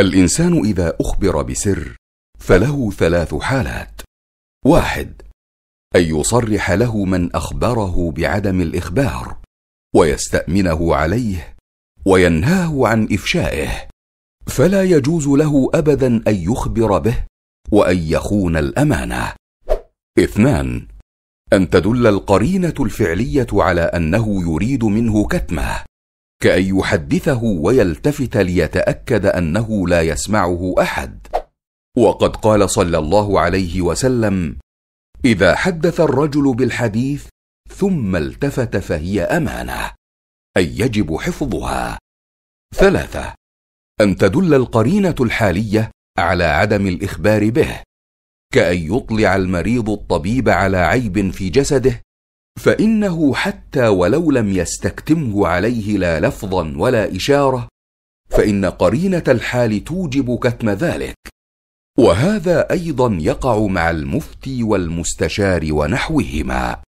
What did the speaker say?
الانسان اذا اخبر بسر فله ثلاث حالات واحد ان يصرح له من اخبره بعدم الاخبار ويستامنه عليه وينهاه عن افشائه فلا يجوز له ابدا ان يخبر به وان يخون الامانه اثنان ان تدل القرينه الفعليه على انه يريد منه كتمه كأن يحدثه ويلتفت ليتأكد أنه لا يسمعه أحد. وقد قال صلى الله عليه وسلم: إذا حدث الرجل بالحديث ثم التفت فهي أمانة، أي يجب حفظها. ثلاثة: أن تدل القرينة الحالية على عدم الإخبار به، كأن يطلع المريض الطبيب على عيب في جسده فانه حتى ولو لم يستكتمه عليه لا لفظا ولا اشاره فان قرينه الحال توجب كتم ذلك وهذا ايضا يقع مع المفتي والمستشار ونحوهما